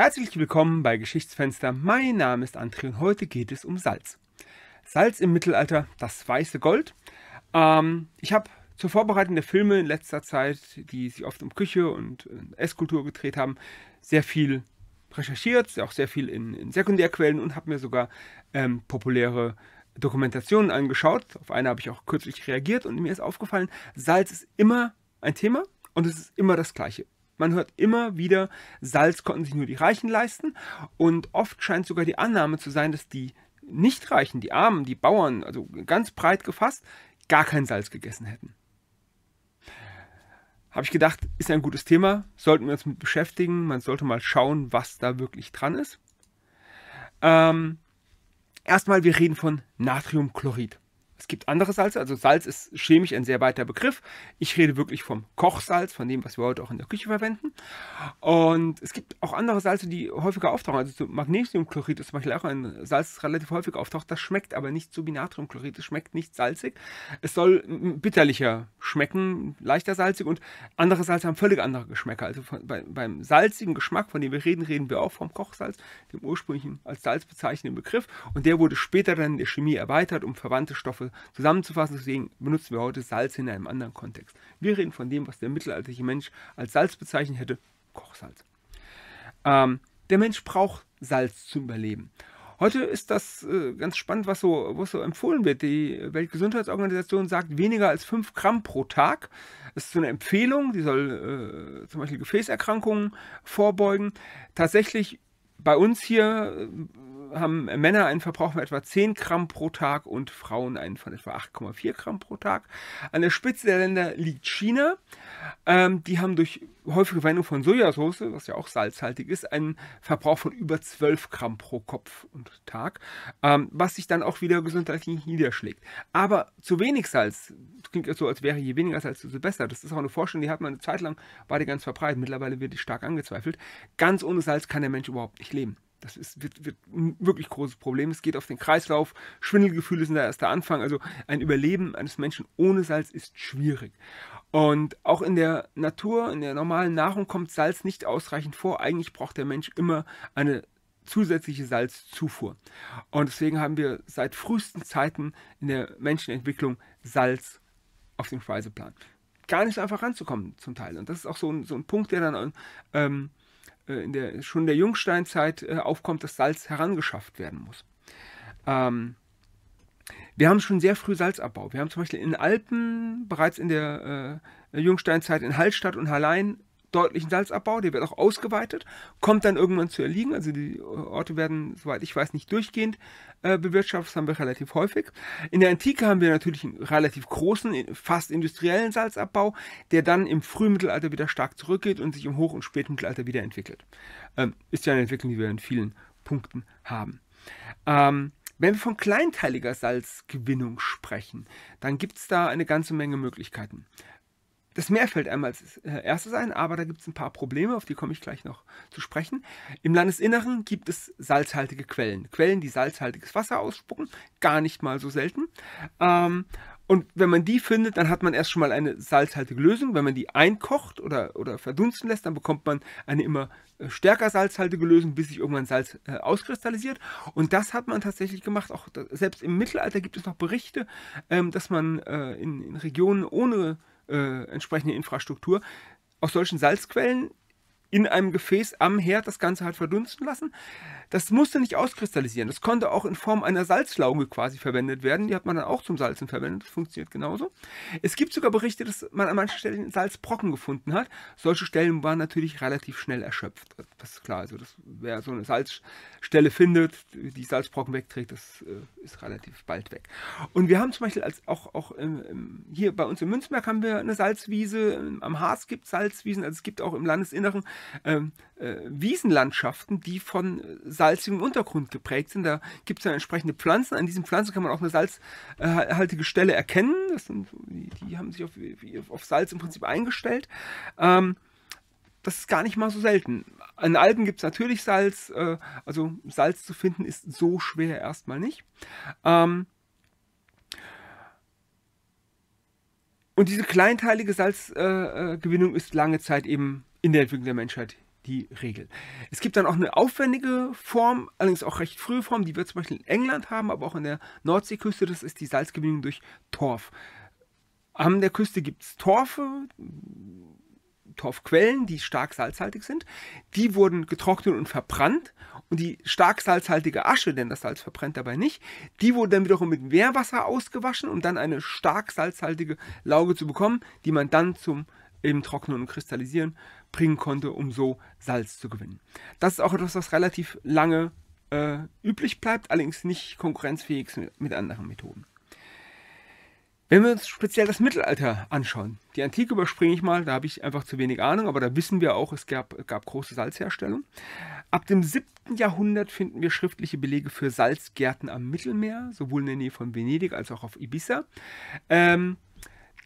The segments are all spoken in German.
Herzlich willkommen bei Geschichtsfenster. Mein Name ist André und heute geht es um Salz. Salz im Mittelalter, das weiße Gold. Ähm, ich habe zur Vorbereitung der Filme in letzter Zeit, die sich oft um Küche und ähm, Esskultur gedreht haben, sehr viel recherchiert, auch sehr viel in, in Sekundärquellen und habe mir sogar ähm, populäre Dokumentationen angeschaut. Auf eine habe ich auch kürzlich reagiert und mir ist aufgefallen, Salz ist immer ein Thema und es ist immer das gleiche. Man hört immer wieder, Salz konnten sich nur die Reichen leisten und oft scheint sogar die Annahme zu sein, dass die Nichtreichen, die Armen, die Bauern, also ganz breit gefasst, gar kein Salz gegessen hätten. Habe ich gedacht, ist ein gutes Thema, sollten wir uns mit beschäftigen, man sollte mal schauen, was da wirklich dran ist. Ähm, erstmal, wir reden von Natriumchlorid gibt andere Salze. Also Salz ist chemisch ein sehr weiter Begriff. Ich rede wirklich vom Kochsalz, von dem, was wir heute auch in der Küche verwenden. Und es gibt auch andere Salze, die häufiger auftauchen. Also Magnesiumchlorid ist zum Beispiel auch ein Salz, das relativ häufig auftaucht. Das schmeckt aber nicht zu Binatriumchlorid. Es schmeckt nicht salzig. Es soll bitterlicher schmecken, leichter salzig. Und andere Salze haben völlig andere Geschmäcker. Also von, bei, beim salzigen Geschmack, von dem wir reden, reden wir auch vom Kochsalz, dem ursprünglichen als Salz bezeichneten Begriff. Und der wurde später dann in der Chemie erweitert, um verwandte Stoffe zu Zusammenzufassen, deswegen benutzen wir heute Salz in einem anderen Kontext. Wir reden von dem, was der mittelalterliche Mensch als Salz bezeichnet hätte, Kochsalz. Ähm, der Mensch braucht Salz zum Überleben. Heute ist das äh, ganz spannend, was so, was so empfohlen wird. Die Weltgesundheitsorganisation sagt weniger als 5 Gramm pro Tag. Das ist so eine Empfehlung, die soll äh, zum Beispiel Gefäßerkrankungen vorbeugen. Tatsächlich bei uns hier äh, haben Männer einen Verbrauch von etwa 10 Gramm pro Tag und Frauen einen von etwa 8,4 Gramm pro Tag. An der Spitze der Länder liegt China. Ähm, die haben durch häufige Verwendung von Sojasauce, was ja auch salzhaltig ist, einen Verbrauch von über 12 Gramm pro Kopf und Tag, ähm, was sich dann auch wieder gesundheitlich niederschlägt. Aber zu wenig Salz, das klingt ja so, als wäre je weniger Salz, desto besser. Das ist auch eine Vorstellung, die hat man eine Zeit lang, war die ganz verbreitet, mittlerweile wird die stark angezweifelt. Ganz ohne Salz kann der Mensch überhaupt nicht leben. Das ist, wird, wird ein wirklich großes Problem. Es geht auf den Kreislauf. Schwindelgefühle sind da erst der Anfang. Also ein Überleben eines Menschen ohne Salz ist schwierig. Und auch in der Natur, in der normalen Nahrung kommt Salz nicht ausreichend vor. Eigentlich braucht der Mensch immer eine zusätzliche Salzzufuhr. Und deswegen haben wir seit frühesten Zeiten in der Menschenentwicklung Salz auf dem Speiseplan. Gar nicht so einfach ranzukommen zum Teil. Und das ist auch so ein, so ein Punkt, der dann ähm, äh, in der, schon in der Jungsteinzeit äh, aufkommt, dass Salz herangeschafft werden muss. Ähm, wir haben schon sehr früh Salzabbau. Wir haben zum Beispiel in Alpen bereits in der äh, Jungsteinzeit in Hallstatt und Hallein deutlichen Salzabbau, der wird auch ausgeweitet, kommt dann irgendwann zu erliegen. Also die Orte werden, soweit ich weiß, nicht durchgehend äh, bewirtschaftet, das haben wir relativ häufig. In der Antike haben wir natürlich einen relativ großen, fast industriellen Salzabbau, der dann im Frühmittelalter wieder stark zurückgeht und sich im Hoch- und Spätmittelalter wiederentwickelt. Ähm, ist ja eine Entwicklung, die wir in vielen Punkten haben. Ähm, wenn wir von kleinteiliger Salzgewinnung sprechen, dann gibt es da eine ganze Menge Möglichkeiten. Das Meer fällt einmal als äh, erstes ein, aber da gibt es ein paar Probleme, auf die komme ich gleich noch zu sprechen. Im Landesinneren gibt es salzhaltige Quellen. Quellen, die salzhaltiges Wasser ausspucken, gar nicht mal so selten. Ähm, und wenn man die findet, dann hat man erst schon mal eine salzhaltige Lösung. Wenn man die einkocht oder, oder verdunsten lässt, dann bekommt man eine immer äh, stärker salzhaltige Lösung, bis sich irgendwann Salz äh, auskristallisiert. Und das hat man tatsächlich gemacht. Auch selbst im Mittelalter gibt es noch Berichte, ähm, dass man äh, in, in, Regionen ohne äh, entsprechende Infrastruktur. Aus solchen Salzquellen in einem Gefäß am Herd das Ganze halt verdunsten lassen. Das musste nicht auskristallisieren. Das konnte auch in Form einer Salzlauge quasi verwendet werden. Die hat man dann auch zum Salzen verwendet. Das funktioniert genauso. Es gibt sogar Berichte, dass man an manchen Stellen Salzbrocken gefunden hat. Solche Stellen waren natürlich relativ schnell erschöpft. Das ist klar. Also, das, wer so eine Salzstelle findet, die Salzbrocken wegträgt, das äh, ist relativ bald weg. Und wir haben zum Beispiel als auch, auch ähm, hier bei uns im Münzberg haben wir eine Salzwiese. Am Harz gibt es Salzwiesen. Also, es gibt auch im Landesinneren ähm, äh, Wiesenlandschaften, die von äh, salzigem Untergrund geprägt sind. Da gibt es dann entsprechende Pflanzen. An diesen Pflanzen kann man auch eine salzhaltige Stelle erkennen. Sind, die, die, haben sich auf, auf, Salz im Prinzip eingestellt. Ähm, das ist gar nicht mal so selten. An Alpen gibt es natürlich Salz, äh, also Salz zu finden ist so schwer erstmal nicht. Ähm, und diese kleinteilige Salzgewinnung äh, äh ist lange Zeit eben in der Entwicklung der Menschheit die Regel. Es gibt dann auch eine aufwendige Form, allerdings auch recht frühe Form, die wir zum Beispiel in England haben, aber auch in der Nordseeküste, das ist die Salzgewinnung durch Torf. An der Küste gibt es Torfe, Torfquellen, die stark salzhaltig sind. Die wurden getrocknet und verbrannt. Und die stark salzhaltige Asche, denn das Salz verbrennt dabei nicht, die wurde dann wiederum mit Meerwasser ausgewaschen, um dann eine stark salzhaltige Lauge zu bekommen, die man dann zum eben Trocknen und Kristallisieren äh, bringen konnte, um so Salz zu gewinnen. Das ist auch etwas, was relativ lange äh, üblich bleibt, allerdings nicht konkurrenzfähig mit anderen Methoden. Wenn wir uns speziell das Mittelalter anschauen, die Antike überspringe ich mal, da habe ich einfach zu wenig Ahnung, aber da wissen wir auch, es gab, gab große Salzherstellung. Ab dem 7. Jahrhundert finden wir schriftliche Belege für Salzgärten am Mittelmeer, sowohl in der Nähe von Venedig als auch auf Ibiza. Ähm,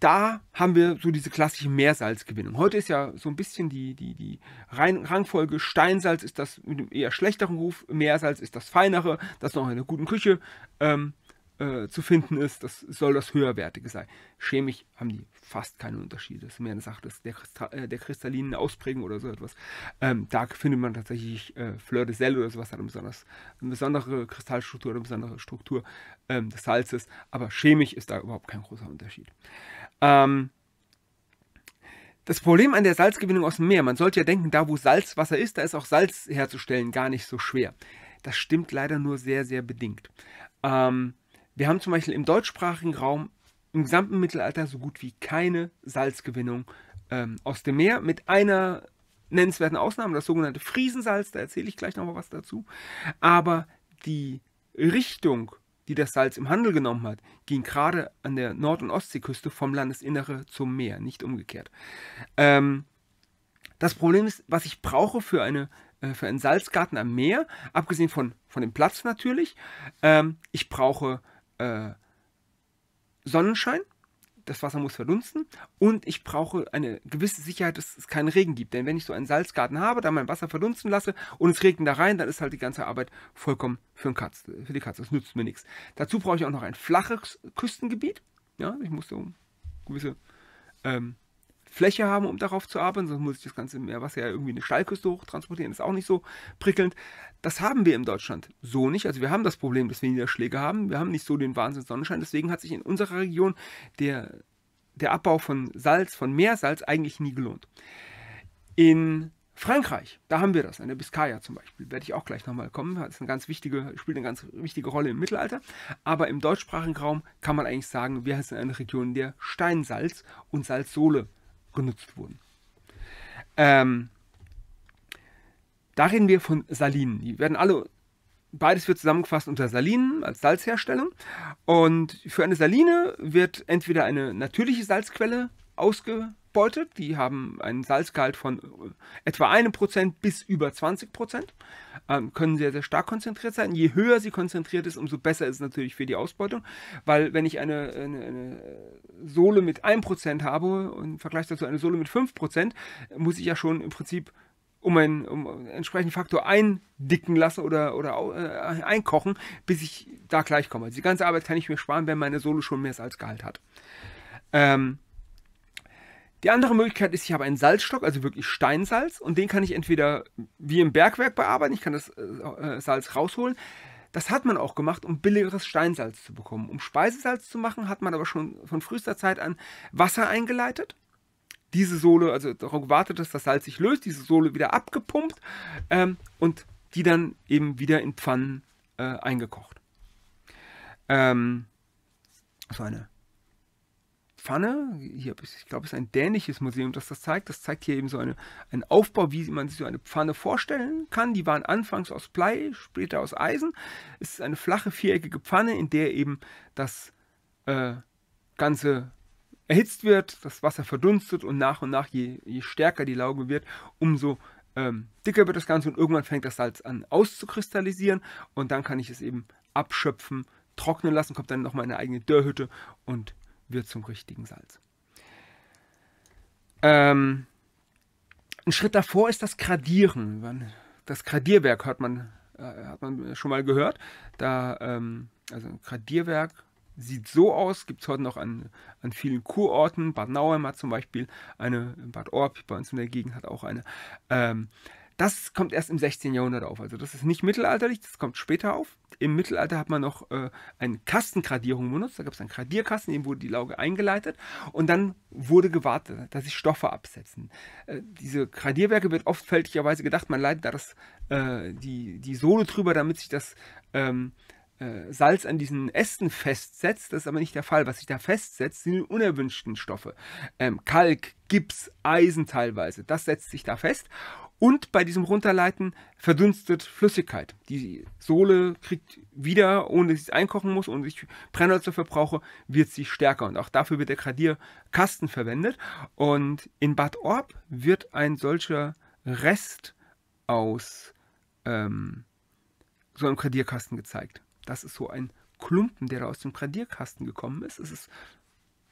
da haben wir so diese klassische Meersalzgewinnung. Heute ist ja so ein bisschen die, die, die Rangfolge. Steinsalz ist das mit einem eher schlechteren Ruf, Meersalz ist das feinere, das noch in einer guten Küche ähm, äh, zu finden ist. Das soll das höherwertige sein. Chemisch haben die fast keine Unterschiede. Das ist mehr eine Sache des, der, Kristall, äh, der kristallinen Ausprägung oder so etwas. Ähm, da findet man tatsächlich äh, Fleur de Sel oder sowas, hat eine, besonders, eine besondere Kristallstruktur, eine besondere Struktur ähm, des Salzes. Aber chemisch ist da überhaupt kein großer Unterschied. Ähm, das Problem an der Salzgewinnung aus dem Meer, man sollte ja denken, da wo Salzwasser ist, da ist auch Salz herzustellen gar nicht so schwer. Das stimmt leider nur sehr, sehr bedingt. Ähm, wir haben zum Beispiel im deutschsprachigen Raum im gesamten Mittelalter so gut wie keine Salzgewinnung ähm, aus dem Meer, mit einer nennenswerten Ausnahme, das sogenannte Friesensalz, da erzähle ich gleich nochmal was dazu. Aber die Richtung die das Salz im Handel genommen hat, ging gerade an der Nord- und Ostseeküste vom Landesinnere zum Meer, nicht umgekehrt. Ähm, das Problem ist, was ich brauche für, eine, äh, für einen Salzgarten am Meer, abgesehen von, von dem Platz natürlich, ähm, ich brauche äh, Sonnenschein, das Wasser muss verdunsten und ich brauche eine gewisse Sicherheit, dass es keinen Regen gibt. Denn wenn ich so einen Salzgarten habe, dann mein Wasser verdunsten lasse und es regnet da rein, dann ist halt die ganze Arbeit vollkommen für, Katz, für die Katze. Das nützt mir nichts. Dazu brauche ich auch noch ein flaches Küstengebiet. Ja, ich muss so gewisse ähm, Fläche haben, um darauf zu arbeiten, sonst muss ich das ganze Meerwasser ja irgendwie eine Steilküste transportieren, ist auch nicht so prickelnd. Das haben wir in Deutschland so nicht. Also wir haben das Problem, dass wir Niederschläge haben, wir haben nicht so den Wahnsinn Sonnenschein, deswegen hat sich in unserer Region der, der Abbau von Salz, von Meersalz eigentlich nie gelohnt. In Frankreich, da haben wir das, an der Biscaya zum Beispiel, werde ich auch gleich nochmal kommen, das ist eine ganz wichtige, spielt eine ganz wichtige Rolle im Mittelalter, aber im deutschsprachigen Raum kann man eigentlich sagen, wir sind eine Region der Steinsalz- und Salzsohle genutzt wurden. Ähm, da reden wir von Salinen. Die werden alle, beides wird zusammengefasst unter Salinen als Salzherstellung. Und für eine Saline wird entweder eine natürliche Salzquelle ausge, Fruchtbeute, die haben einen Salzgehalt von äh, etwa einem Prozent bis über 20 Prozent, ähm, können sehr, sehr stark konzentriert sein. Je höher sie konzentriert ist, umso besser ist es natürlich für die Ausbeutung, weil wenn ich eine, eine, eine Sohle mit 1 Prozent habe und im Vergleich dazu eine Sohle mit 5 Prozent, muss ich ja schon im Prinzip um einen, um einen entsprechenden Faktor eindicken lassen oder, oder äh, einkochen, bis ich da gleich komme. Also die ganze Arbeit kann ich mir sparen, wenn meine Sohle schon mehr Salzgehalt hat. Ähm, die andere Möglichkeit ist, ich habe einen Salzstock, also wirklich Steinsalz, und den kann ich entweder wie im Bergwerk bearbeiten, ich kann das äh, äh, Salz rausholen. Das hat man auch gemacht, um billigeres Steinsalz zu bekommen. Um Speisesalz zu machen, hat man aber schon von frühester Zeit an Wasser eingeleitet. Diese Sohle, also darauf gewartet, dass das Salz sich löst, diese Sohle wieder abgepumpt ähm, und die dann eben wieder in Pfannen äh, eingekocht. Ähm, so eine Pfanne. Hier, ich glaube, es ist ein dänisches Museum, das das zeigt. Das zeigt hier eben so eine, einen Aufbau, wie man sich so eine Pfanne vorstellen kann. Die waren anfangs aus Blei, später aus Eisen. Es ist eine flache, viereckige Pfanne, in der eben das äh, Ganze erhitzt wird, das Wasser verdunstet und nach und nach, je, je stärker die Lauge wird, umso ähm, dicker wird das Ganze und irgendwann fängt das Salz an auszukristallisieren und dann kann ich es eben abschöpfen, trocknen lassen, kommt dann nochmal in eine eigene Dörrhütte und wird zum richtigen Salz. Ähm, ein Schritt davor ist das Gradieren. Das Gradierwerk hat man, äh, hat man schon mal gehört. Da, ähm, also ein Gradierwerk sieht so aus, gibt es heute noch an, an vielen Kurorten. Bad Nauheim hat zum Beispiel eine, Bad Orb bei uns in der Gegend hat auch eine. Ähm, das kommt erst im 16. Jahrhundert auf. Also das ist nicht mittelalterlich, das kommt später auf. Im Mittelalter hat man noch äh, eine Kastengradierung benutzt. Da gab es einen Gradierkasten, in dem wurde die Lauge eingeleitet und dann wurde gewartet, dass sich Stoffe absetzen. Äh, diese Gradierwerke wird oft fälschlicherweise gedacht, man leitet da das, äh, die, die Sohle drüber, damit sich das... Ähm, äh, Salz an diesen Ästen festsetzt. Das ist aber nicht der Fall. Was sich da festsetzt, sind die unerwünschten Stoffe. Ähm, Kalk, Gips, Eisen teilweise. Das setzt sich da fest. Und bei diesem Runterleiten verdunstet Flüssigkeit. Die Sohle kriegt wieder, ohne dass ich es einkochen muss und ich Brennholz verbrauche, wird sie stärker. Und auch dafür wird der Gradierkasten verwendet. Und in Bad Orb wird ein solcher Rest aus ähm, so einem Gradierkasten gezeigt. Das ist so ein Klumpen, der aus dem Gradierkasten gekommen ist. Es ist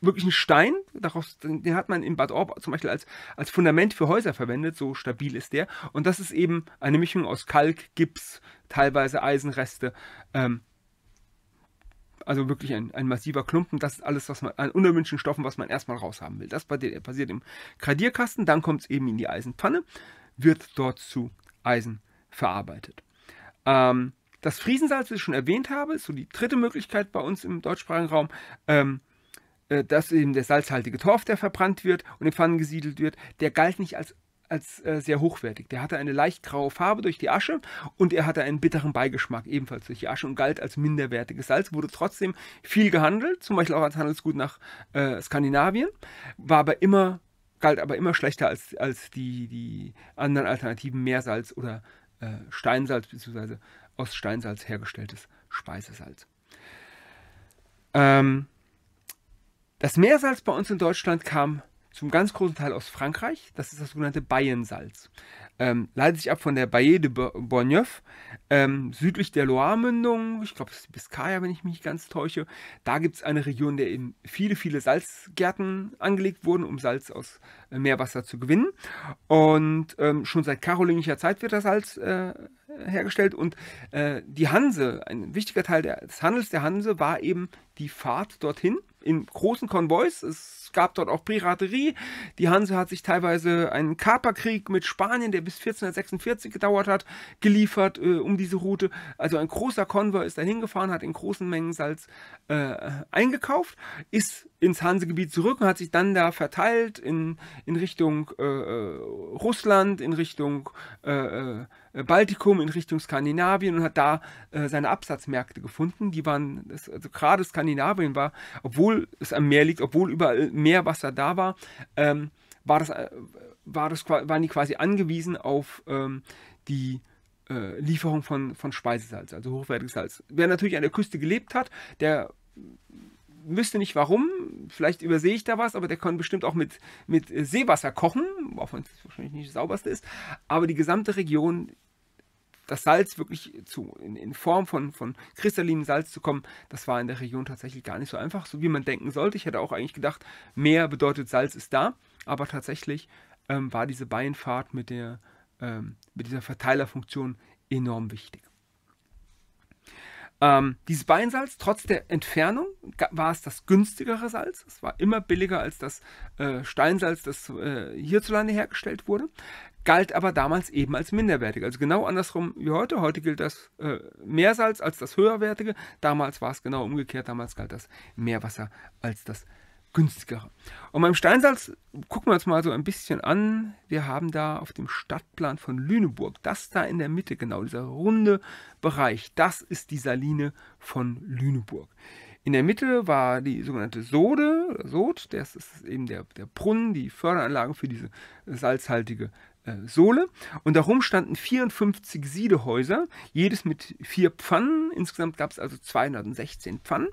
wirklich ein Stein, daraus, den hat man in Bad Orb zum Beispiel als, als Fundament für Häuser verwendet, so stabil ist der. Und das ist eben eine Mischung aus Kalk, Gips, teilweise Eisenreste. Ähm, also wirklich ein, ein massiver Klumpen. Das ist alles, was man an unerwünschten Stoffen, was man erstmal raushaben will. Das passiert im Gradierkasten, dann kommt es eben in die Eisenpfanne, wird dort zu Eisen verarbeitet. Ähm, das Friesensalz, wie ich schon erwähnt habe, ist so die dritte Möglichkeit bei uns im deutschsprachigen Raum. Ähm, äh, dass eben der salzhaltige Torf, der verbrannt wird und in Pfannen gesiedelt wird, der galt nicht als als äh, sehr hochwertig. Der hatte eine leicht graue Farbe durch die Asche und er hatte einen bitteren Beigeschmack ebenfalls durch die Asche und galt als minderwertiges Salz, wurde trotzdem viel gehandelt, zum Beispiel auch als Handelsgut nach äh, Skandinavien, war aber immer, galt aber immer schlechter als, als die, die anderen Alternativen Meersalz oder äh, Steinsalz bzw. aus Steinsalz hergestelltes Speisesalz. Ähm, das Meersalz bei uns in Deutschland kam zum ganz großen Teil aus Frankreich. Das ist das sogenannte Bayensalz. Ähm, leitet sich ab von der Baie de Bourgneuf, ähm, südlich der Loire-Mündung, ich glaube, es ist die Biscaya, wenn ich mich nicht ganz täusche. Da gibt es eine Region, in der eben viele, viele Salzgärten angelegt wurden, um Salz aus äh, Meerwasser zu gewinnen. Und ähm, schon seit karolingischer Zeit wird das Salz äh, hergestellt. Und äh, die Hanse, ein wichtiger Teil der, des Handels der Hanse, war eben die Fahrt dorthin in großen Konvois. Es es gab dort auch Piraterie. Die Hanse hat sich teilweise einen Kaperkrieg mit Spanien, der bis 1446 gedauert hat, geliefert äh, um diese Route. Also ein großer Konvoi ist da hingefahren, hat in großen Mengen Salz äh, eingekauft, ist ins Hansegebiet zurück und hat sich dann da verteilt in, in Richtung äh, äh Russland, in Richtung äh, äh, Baltikum, in Richtung Skandinavien und hat da äh, seine Absatzmärkte gefunden. Die waren, das, also gerade Skandinavien war, obwohl es am Meer liegt, obwohl überall Meerwasser da war, ähm, war das, äh, war das, waren die quasi angewiesen auf ähm, die äh, Lieferung von, von Speisesalz, also hochwertiges Salz. Wer natürlich an der Küste gelebt hat, der wüsste nicht warum, vielleicht übersehe ich da was, aber der kann bestimmt auch mit, mit äh, Seewasser kochen, auch es wahrscheinlich nicht das sauberste ist. Aber die gesamte Region das Salz wirklich zu, in, in Form von, von kristallinem Salz zu kommen, das war in der Region tatsächlich gar nicht so einfach, so wie man denken sollte. Ich hätte auch eigentlich gedacht, mehr bedeutet Salz ist da, aber tatsächlich ähm, war diese Beinfahrt mit, der, ähm, mit dieser Verteilerfunktion enorm wichtig. Ähm, dieses Beinsalz, trotz der Entfernung, war es das günstigere Salz. Es war immer billiger als das äh, Steinsalz, das äh, hierzulande hergestellt wurde galt aber damals eben als minderwertig. Also genau andersrum wie heute. Heute gilt das äh, Meersalz als das höherwertige. Damals war es genau umgekehrt. Damals galt das Meerwasser als das günstigere. Und beim Steinsalz gucken wir uns mal so ein bisschen an. Wir haben da auf dem Stadtplan von Lüneburg, das da in der Mitte, genau dieser runde Bereich, das ist die Saline von Lüneburg. In der Mitte war die sogenannte Sode, Sod, das ist eben der, der Brunnen, die Förderanlage für diese salzhaltige äh, Sohle und darum standen 54 Siedehäuser, jedes mit vier Pfannen. Insgesamt gab es also 216 Pfannen.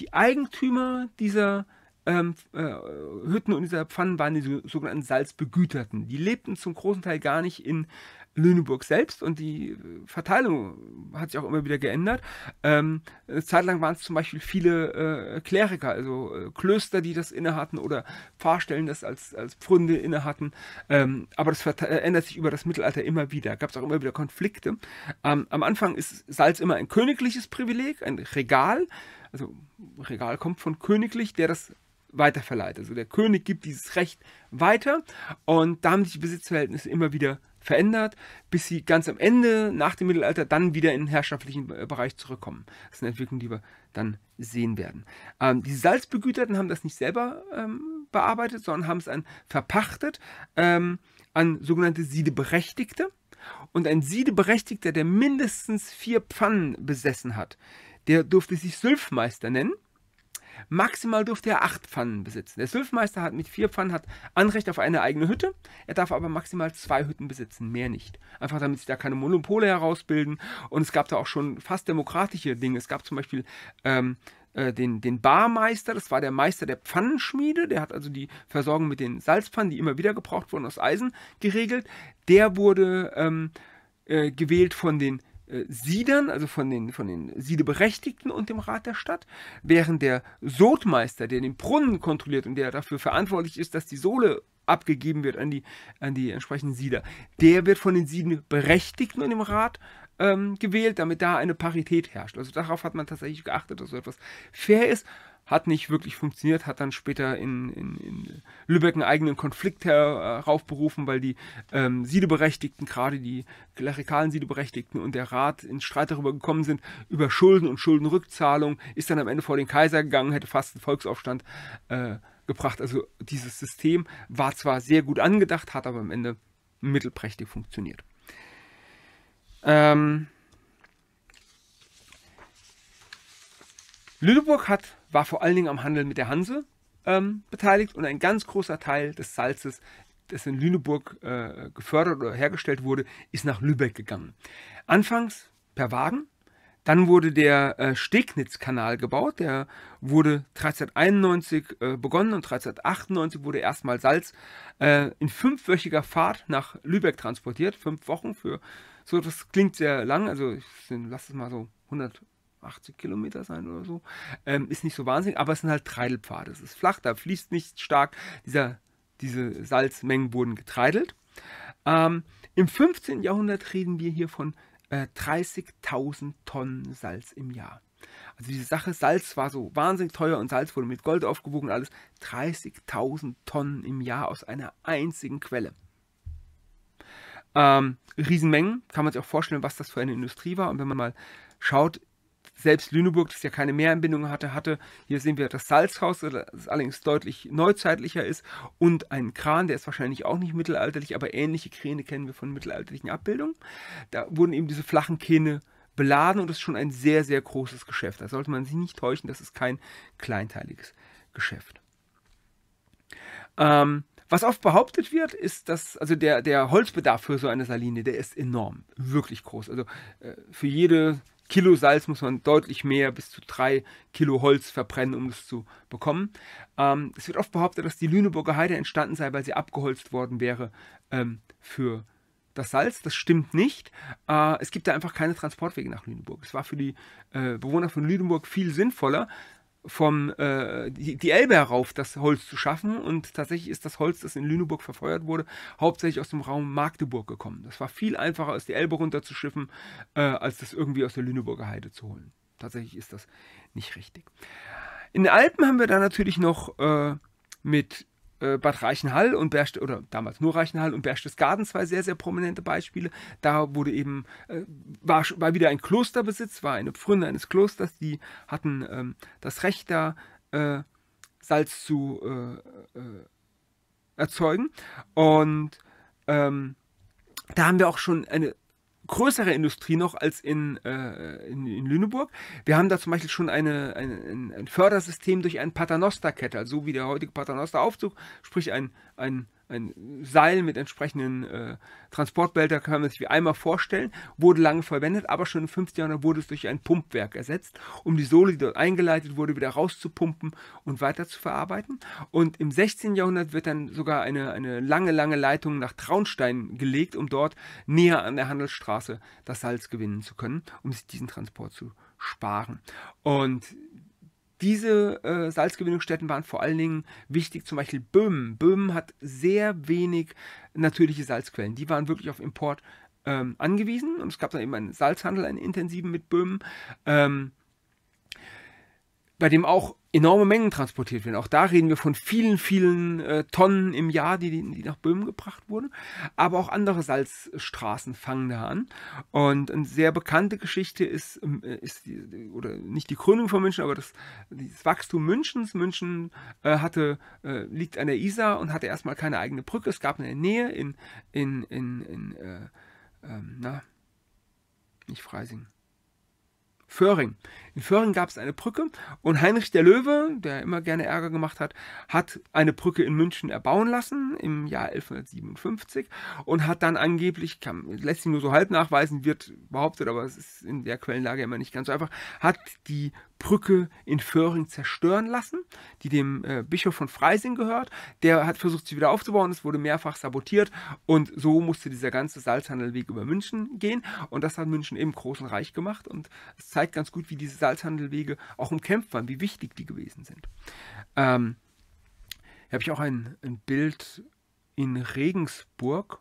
Die Eigentümer dieser ähm, äh, Hütten und dieser Pfannen waren die sogenannten Salzbegüterten. Die lebten zum großen Teil gar nicht in Lüneburg selbst und die äh, Verteilung hat sich auch immer wieder geändert. Ähm, eine Zeit lang waren es zum Beispiel viele äh, Kleriker, also äh, Klöster, die das inne hatten oder Pfarrstellen das als, als Pfründe inne hatten. Ähm, aber das äh, ändert sich über das Mittelalter immer wieder. Gab es auch immer wieder Konflikte. Ähm, am Anfang ist Salz immer ein königliches Privileg, ein Regal. Also Regal kommt von königlich, der das weiterverleiht. Also der König gibt dieses Recht weiter und da haben sich die Besitzverhältnisse immer wieder verändert, bis sie ganz am Ende, nach dem Mittelalter, dann wieder in den herrschaftlichen äh, Bereich zurückkommen. Das ist eine Entwicklung, die wir dann sehen werden. Ähm, die Salzbegüterten haben das nicht selber ähm, bearbeitet, sondern haben es an verpachtet ähm, an sogenannte Siedeberechtigte. Und ein Siedeberechtigter, der mindestens vier Pfannen besessen hat, der durfte sich Sülfmeister nennen Maximal durfte er acht Pfannen besitzen. Der Sylphmeister hat mit vier Pfannen hat Anrecht auf eine eigene Hütte. Er darf aber maximal zwei Hütten besitzen, mehr nicht. Einfach damit sich da keine Monopole herausbilden. Und es gab da auch schon fast demokratische Dinge. Es gab zum Beispiel ähm, äh, den, den, Barmeister, das war der Meister der Pfannenschmiede, der hat also die Versorgung mit den Salzpfannen, die immer wieder gebraucht wurden aus Eisen, geregelt. Der wurde ähm, äh, gewählt von den äh, Siedern, also von den, von den Siedeberechtigten und dem Rat der Stadt, während der Sodmeister, der den Brunnen kontrolliert und der dafür verantwortlich ist, dass die Sohle abgegeben wird an die, an die entsprechenden Sieder, der wird von den Siedenberechtigten und dem Rat ähm, gewählt, damit da eine Parität herrscht. Also darauf hat man tatsächlich geachtet, dass so etwas fair ist hat nicht wirklich funktioniert, hat dann später in, in, in Lübeck einen eigenen Konflikt heraufberufen, äh, weil die ähm, Siedeberechtigten, gerade die klerikalen Siedeberechtigten und der Rat in Streit darüber gekommen sind, über Schulden und Schuldenrückzahlung, ist dann am Ende vor den Kaiser gegangen, hätte fast einen Volksaufstand äh, gebracht. Also dieses System war zwar sehr gut angedacht, hat aber am Ende mittelprächtig funktioniert. Ähm, Lüneburg hat, war vor allen Dingen am Handel mit der Hanse ähm, beteiligt und ein ganz großer Teil des Salzes, das in Lüneburg äh, gefördert oder hergestellt wurde, ist nach Lübeck gegangen. Anfangs per Wagen, dann wurde der äh, stegnitz gebaut, der wurde 1391 äh, begonnen und 1398 wurde erstmal Salz äh, in fünfwöchiger Fahrt nach Lübeck transportiert. Fünf Wochen für so, das klingt sehr lang, also ich lasse es mal so 100 80 Kilometer sein oder so. Ähm, ist nicht so wahnsinnig, aber es sind halt Treidelpfade. Es ist flach, da fließt nicht stark. Dieser, diese Salzmengen wurden getreidelt. Ähm, Im 15. Jahrhundert reden wir hier von äh, 30.000 Tonnen Salz im Jahr. Also diese Sache, Salz war so wahnsinnig teuer und Salz wurde mit Gold aufgewogen und alles. 30.000 Tonnen im Jahr aus einer einzigen Quelle. Ähm, Riesenmengen, kann man sich auch vorstellen, was das für eine Industrie war. Und wenn man mal schaut, selbst Lüneburg, das ja keine Meeranbindung hatte, hatte, hier sehen wir das Salzhaus, das allerdings deutlich neuzeitlicher ist und einen Kran, der ist wahrscheinlich auch nicht mittelalterlich, aber ähnliche Kräne kennen wir von mittelalterlichen Abbildungen. Da wurden eben diese flachen Kähne beladen und das ist schon ein sehr, sehr großes Geschäft. Da sollte man sich nicht täuschen, das ist kein kleinteiliges Geschäft. Ähm, was oft behauptet wird, ist, dass also der, der Holzbedarf für so eine Saline, der ist enorm, wirklich groß. Also äh, für jede Kilo Salz muss man deutlich mehr, bis zu drei Kilo Holz verbrennen, um das zu bekommen. Ähm, es wird oft behauptet, dass die Lüneburger Heide entstanden sei, weil sie abgeholzt worden wäre ähm, für das Salz. Das stimmt nicht. Äh, es gibt da einfach keine Transportwege nach Lüneburg. Es war für die äh, Bewohner von Lüneburg viel sinnvoller, vom, äh, die, die, Elbe herauf, das Holz zu schaffen. Und tatsächlich ist das Holz, das in Lüneburg verfeuert wurde, hauptsächlich aus dem Raum Magdeburg gekommen. Das war viel einfacher, als die Elbe runterzuschiffen, äh, als das irgendwie aus der Lüneburger Heide zu holen. Tatsächlich ist das nicht richtig. In den Alpen haben wir da natürlich noch äh, mit äh, Bad Reichenhall und Bercht oder damals nur Reichenhall und Berchtesgaden zwei sehr, sehr prominente Beispiele. Da wurde eben, äh, war, war wieder ein Klosterbesitz, war eine Pfründe eines Klosters, die hatten ähm, das Recht da, äh, Salz zu äh, äh, erzeugen. Und ähm, da haben wir auch schon eine größere Industrie noch als in, äh, in, in, Lüneburg. Wir haben da zum Beispiel schon eine, ein, ein Fördersystem durch einen Paternoster-Kette, also so wie der heutige Paternoster-Aufzug, sprich ein, ein ein Seil mit entsprechenden äh, Transportbehälter, kann man sich wie einmal vorstellen, wurde lange verwendet, aber schon im 15. Jahrhundert wurde es durch ein Pumpwerk ersetzt, um die Sohle, die dort eingeleitet wurde, wieder rauszupumpen und weiter zu verarbeiten. Und im 16. Jahrhundert wird dann sogar eine, eine lange, lange Leitung nach Traunstein gelegt, um dort näher an der Handelsstraße das Salz gewinnen zu können, um sich diesen Transport zu sparen. Und diese äh, Salzgewinnungsstätten waren vor allen Dingen wichtig, zum Beispiel Böhmen. Böhmen hat sehr wenig natürliche Salzquellen. Die waren wirklich auf Import ähm, angewiesen und es gab dann eben einen Salzhandel, einen intensiven mit Böhmen. Ähm, bei dem auch enorme Mengen transportiert werden. Auch da reden wir von vielen, vielen äh, Tonnen im Jahr, die, die, nach Böhmen gebracht wurden. Aber auch andere Salzstraßen fangen da an. Und eine sehr bekannte Geschichte ist, ähm, äh, ist die, oder nicht die Krönung von München, aber das, das Wachstum Münchens. München äh, hatte, äh, liegt an der Isar und hatte erstmal keine eigene Brücke. Es gab eine Nähe in, in, in, in äh, ähm, na, nicht Freising. Föhring. In Föhring gab es eine Brücke und Heinrich der Löwe, der immer gerne Ärger gemacht hat, hat eine Brücke in München erbauen lassen im Jahr 1157 und hat dann angeblich, kann, lässt sich nur so halb nachweisen, wird behauptet, aber es ist in der Quellenlage immer nicht ganz so einfach, hat die Brücke in Föhring zerstören lassen, die dem äh, Bischof von Freising gehört. Der hat versucht, sie wieder aufzubauen, es wurde mehrfach sabotiert und so musste dieser ganze Salzhandelweg über München gehen und das hat München eben Großen Reich gemacht und es zeigt ganz gut, wie diese Salzhandelwege auch umkämpft waren, wie wichtig die gewesen sind. Ähm, hier habe ich auch ein, ein Bild in Regensburg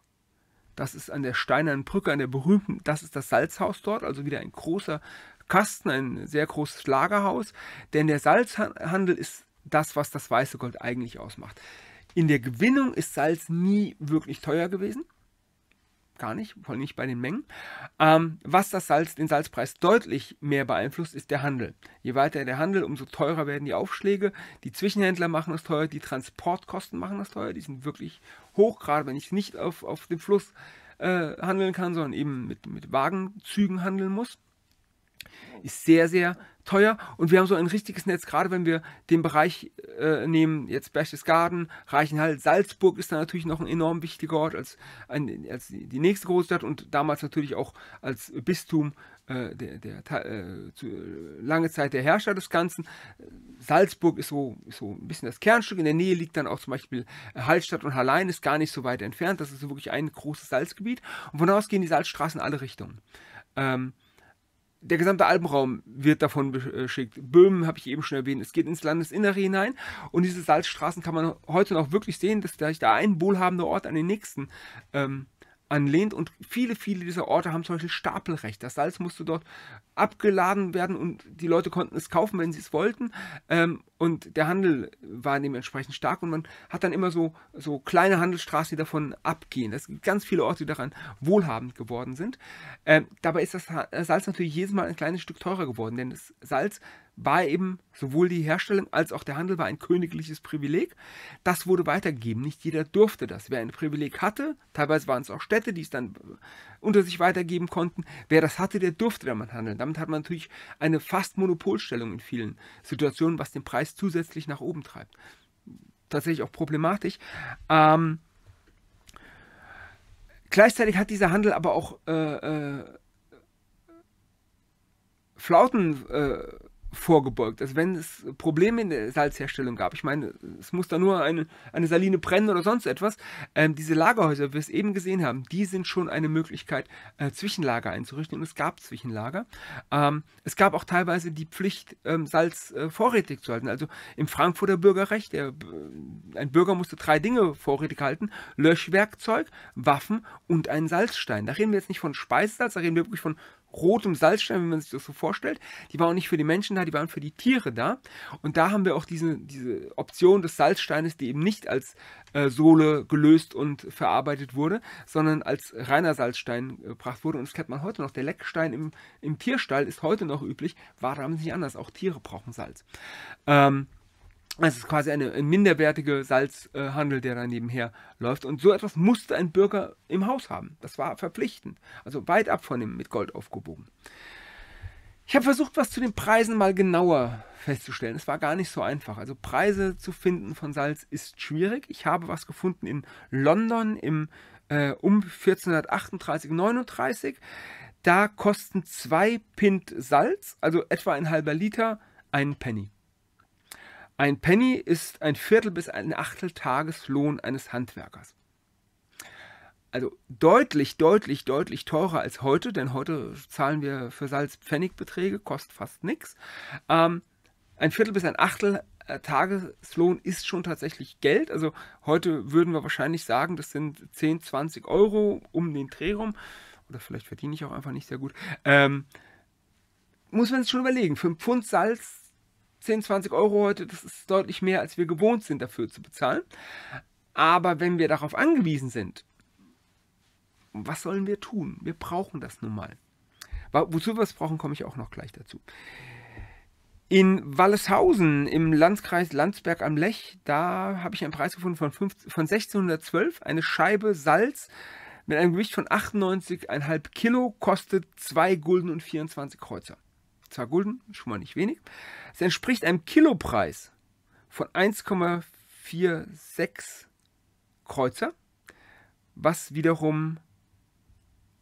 das ist an der Steinernen Brücke, an der berühmten, das ist das Salzhaus dort, also wieder ein großer Kasten, ein sehr großes Lagerhaus, denn der Salzhandel ist das, was das weiße Gold eigentlich ausmacht. In der Gewinnung ist Salz nie wirklich teuer gewesen. Gar nicht, vor allem nicht bei den Mengen. Ähm, was das Salz, den Salzpreis deutlich mehr beeinflusst, ist der Handel. Je weiter der Handel, umso teurer werden die Aufschläge. Die Zwischenhändler machen das teuer, die Transportkosten machen das teuer. Die sind wirklich hoch, gerade wenn ich es nicht auf, auf dem Fluss äh, handeln kann, sondern eben mit, mit Wagenzügen handeln muss ist sehr, sehr teuer. Und wir haben so ein richtiges Netz, gerade wenn wir den Bereich äh, nehmen, jetzt Berchtesgaden, Reichenhall, Salzburg ist da natürlich noch ein enorm wichtiger Ort als, ein, als die nächste Großstadt und damals natürlich auch als Bistum äh, der, der äh, zu, lange Zeit der Herrscher des Ganzen. Salzburg ist so, so ein bisschen das Kernstück. In der Nähe liegt dann auch zum Beispiel Hallstatt und Hallein, ist gar nicht so weit entfernt. Das ist wirklich ein großes Salzgebiet. Und von da aus gehen die Salzstraßen in alle Richtungen. Ähm, der gesamte Alpenraum wird davon beschickt. Böhmen habe ich eben schon erwähnt. Es geht ins Landesinnere hinein und diese Salzstraßen kann man heute noch wirklich sehen, dass vielleicht da ein wohlhabender Ort an den nächsten ähm, anlehnt und viele, viele dieser Orte haben zum Beispiel Stapelrecht. Das Salz musste dort abgeladen werden und die Leute konnten es kaufen, wenn sie es wollten. Ähm, und der Handel war dementsprechend stark und man hat dann immer so, so kleine Handelsstraßen, die davon abgehen. Es gibt ganz viele Orte, die daran wohlhabend geworden sind. Ähm, dabei ist das Salz natürlich jedes Mal ein kleines Stück teurer geworden, denn das Salz war eben sowohl die Herstellung als auch der Handel war ein königliches Privileg. Das wurde weitergegeben. Nicht jeder durfte das. Wer ein Privileg hatte, teilweise waren es auch Städte, die es dann unter sich weitergeben konnten. Wer das hatte, der durfte damit handeln. Damit hat man natürlich eine fast Monopolstellung in vielen Situationen, was den Preis zusätzlich nach oben treibt. Tatsächlich auch problematisch. Ähm, gleichzeitig hat dieser Handel aber auch äh, äh, Flauten. Äh, vorgebeugt. Also wenn es Probleme in der Salzherstellung gab, ich meine, es muss da nur eine, eine Saline brennen oder sonst etwas, ähm, diese Lagerhäuser, wie wir es eben gesehen haben, die sind schon eine Möglichkeit, äh, Zwischenlager einzurichten und es gab Zwischenlager. Ähm, es gab auch teilweise die Pflicht, ähm, Salz äh, vorrätig zu halten. Also im Frankfurter Bürgerrecht, der, äh, ein Bürger musste drei Dinge vorrätig halten, Löschwerkzeug, Waffen und einen Salzstein. Da reden wir jetzt nicht von Speisesalz, da reden wir wirklich von rotem Salzstein, wenn man sich das so vorstellt. Die waren auch nicht für die Menschen da, die waren für die Tiere da. Und da haben wir auch diese, diese Option des Salzsteines, die eben nicht als äh, Sohle gelöst und verarbeitet wurde, sondern als reiner Salzstein gebracht wurde. Und das kennt man heute noch. Der Leckstein im, im Tierstall ist heute noch üblich, war damals nicht anders. Auch Tiere brauchen Salz. Ähm, es ist quasi eine, ein minderwertiger Salzhandel, äh, der da nebenher läuft. Und so etwas musste ein Bürger im Haus haben. Das war verpflichtend. Also weit ab von dem mit Gold aufgebogen. Ich habe versucht, was zu den Preisen mal genauer festzustellen. Es war gar nicht so einfach. Also Preise zu finden von Salz ist schwierig. Ich habe was gefunden in London im, äh, um 1438, 39. Da kosten zwei Pint Salz, also etwa ein halber Liter, einen Penny. Ein Penny ist ein Viertel bis ein Achtel Tageslohn eines Handwerkers. Also deutlich, deutlich, deutlich teurer als heute, denn heute zahlen wir für Salz Pfennigbeträge, kostet fast nichts. Ähm, ein Viertel bis ein Achtel äh, Tageslohn ist schon tatsächlich Geld. Also heute würden wir wahrscheinlich sagen, das sind 10, 20 Euro um den Dreh rum. Oder vielleicht verdiene ich auch einfach nicht sehr gut. Ähm, muss man sich schon überlegen. Für einen Pfund Salz 10, 20 Euro heute, das ist deutlich mehr, als wir gewohnt sind dafür zu bezahlen. Aber wenn wir darauf angewiesen sind, was sollen wir tun? Wir brauchen das nun mal. Wozu wir es brauchen, komme ich auch noch gleich dazu. In Walleshausen im Landkreis Landsberg am Lech, da habe ich einen Preis gefunden von, 15, von 1612. Eine Scheibe Salz mit einem Gewicht von 98,5 Kilo kostet 2 Gulden und 24 Kreuzer. 2 Gulden, schon mal nicht wenig. Es entspricht einem Kilopreis von 1,46 Kreuzer, was wiederum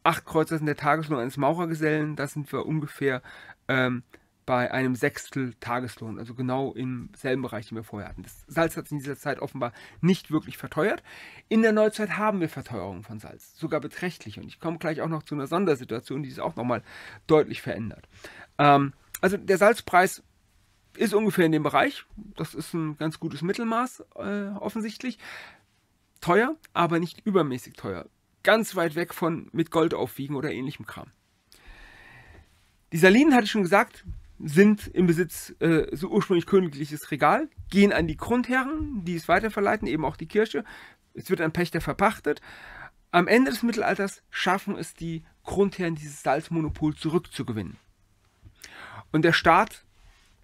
8 Kreuzer sind der Tageslohn eines Maurergesellen. Da sind wir ungefähr ähm, bei einem Sechstel Tageslohn, also genau im selben Bereich, den wir vorher hatten. Das Salz hat sich in dieser Zeit offenbar nicht wirklich verteuert. In der Neuzeit haben wir Verteuerung von Salz, sogar beträchtlich. Und ich komme gleich auch noch zu einer Sondersituation, die es auch nochmal deutlich verändert. Ähm, also der Salzpreis ist ungefähr in dem Bereich. Das ist ein ganz gutes Mittelmaß äh, offensichtlich. Teuer, aber nicht übermäßig teuer. Ganz weit weg von mit Gold aufwiegen oder ähnlichem Kram. Die Salinen, hatte ich schon gesagt, sind im Besitz äh, so ursprünglich königliches Regal, gehen an die Grundherren, die es weiterverleiten, eben auch die Kirche. Es wird an Pächter verpachtet. Am Ende des Mittelalters schaffen es die Grundherren, dieses Salzmonopol zurückzugewinnen. Und der Staat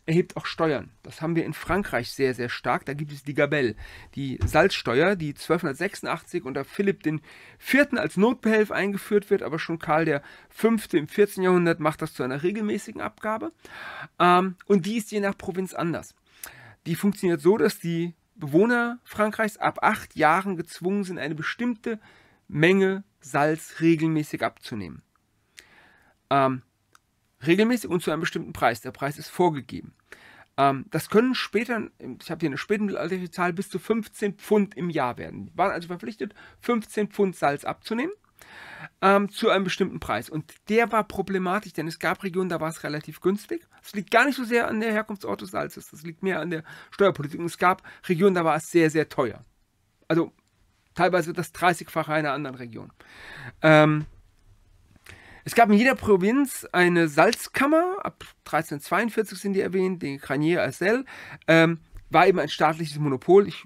erhebt auch Steuern. Das haben wir in Frankreich sehr, sehr stark. Da gibt es die Gabelle, die Salzsteuer, die 1286 unter Philipp IV. als Notbehelf eingeführt wird, aber schon Karl V. im 14. Jahrhundert macht das zu einer regelmäßigen Abgabe. Ähm, und die ist je nach Provinz anders. Die funktioniert so, dass die Bewohner Frankreichs ab acht Jahren gezwungen sind, eine bestimmte Menge Salz regelmäßig abzunehmen. Ähm, regelmäßig und zu einem bestimmten Preis. Der Preis ist vorgegeben. Ähm, das können später, ich habe hier eine spätmittelalterliche Zahl, bis zu 15 Pfund im Jahr werden. Die waren also verpflichtet, 15 Pfund Salz abzunehmen. Ähm, zu einem bestimmten Preis. Und der war problematisch, denn es gab Regionen, da war es relativ günstig. Es liegt gar nicht so sehr an der Herkunftsort des Salzes, das liegt mehr an der Steuerpolitik. Und es gab Regionen, da war es sehr, sehr teuer. Also teilweise das 30-fache einer anderen Region. Ähm, es gab in jeder Provinz eine Salzkammer, ab 1342 sind die erwähnt, die Granier Assel, ähm, war eben ein staatliches Monopol. Ich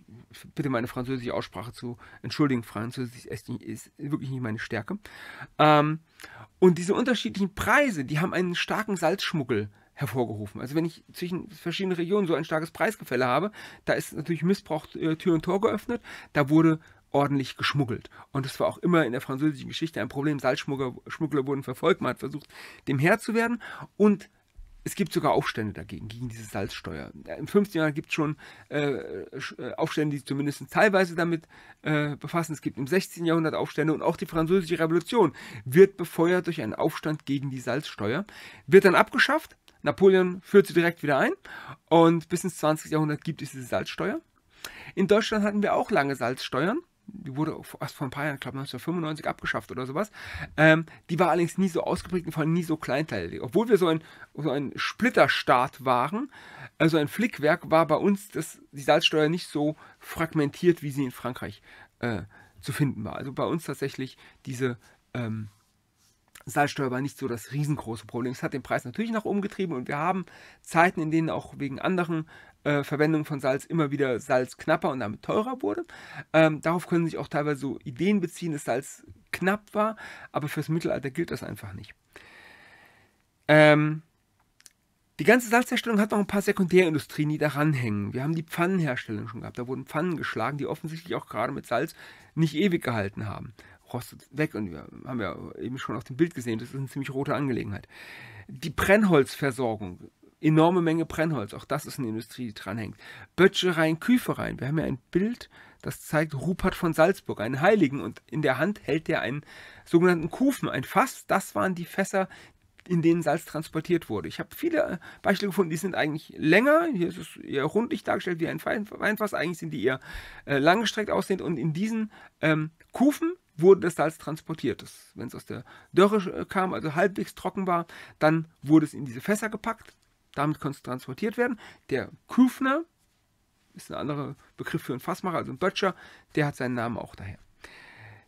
bitte meine französische Aussprache zu entschuldigen, Französisch ist, nicht, ist wirklich nicht meine Stärke. Ähm, und diese unterschiedlichen Preise, die haben einen starken Salzschmuggel hervorgerufen. Also wenn ich zwischen verschiedenen Regionen so ein starkes Preisgefälle habe, da ist natürlich Missbrauch äh, Tür und Tor geöffnet. Da wurde ordentlich geschmuggelt. Und es war auch immer in der französischen Geschichte ein Problem. Salzschmuggler wurden verfolgt, man hat versucht, dem Herr zu werden. Und es gibt sogar Aufstände dagegen, gegen diese Salzsteuer. Im 15. Jahrhundert gibt es schon äh, äh, Aufstände, die zumindest teilweise damit äh, befassen. Es gibt im 16. Jahrhundert Aufstände und auch die Französische Revolution wird befeuert durch einen Aufstand gegen die Salzsteuer. Wird dann abgeschafft. Napoleon führt sie direkt wieder ein und bis ins 20. Jahrhundert gibt es diese Salzsteuer. In Deutschland hatten wir auch lange Salzsteuern die wurde erst vor ein paar Jahren, ich glaube 1995 abgeschafft oder sowas. Ähm, die war allerdings nie so ausgeprägt und vor allem nie so kleinteilig. Obwohl wir so ein, so ein Splitterstaat waren, also ein Flickwerk, war bei uns das, die Salzsteuer nicht so fragmentiert, wie sie in Frankreich äh, zu finden war. Also bei uns tatsächlich diese ähm, Salzsteuer war nicht so das riesengroße Problem. Es hat den Preis natürlich nach oben getrieben und wir haben Zeiten, in denen auch wegen anderen äh, Verwendungen von Salz immer wieder Salz knapper und damit teurer wurde. Ähm, darauf können sich auch teilweise so Ideen beziehen, dass Salz knapp war, aber fürs Mittelalter gilt das einfach nicht. Ähm, die ganze Salzherstellung hat noch ein paar Sekundärindustrien, die daran hängen. Wir haben die Pfannenherstellung schon gehabt. Da wurden Pfannen geschlagen, die offensichtlich auch gerade mit Salz nicht ewig gehalten haben rostet weg. Und wir haben ja eben schon auf dem Bild gesehen, das ist eine ziemlich rote Angelegenheit. Die Brennholzversorgung, enorme Menge Brennholz, auch das ist eine Industrie, die dranhängt. Böttchereien, Küfereien, wir haben ja ein Bild, das zeigt Rupert von Salzburg, einen Heiligen, und in der Hand hält er einen sogenannten Kufen, ein Fass. Das waren die Fässer, in denen Salz transportiert wurde. Ich habe viele äh, Beispiele gefunden, die sind eigentlich länger, hier ist es eher rundlich dargestellt wie ein Weinfass, eigentlich sind die eher äh, langgestreckt aussehend und in diesen ähm, Kufen wurde das Salz transportiert. Wenn es aus der Dörre äh, kam, also halbwegs trocken war, dann wurde es in diese Fässer gepackt. Damit konnte es transportiert werden. Der Küfner ist ein anderer Begriff für einen Fassmacher, also ein Böttcher, der hat seinen Namen auch daher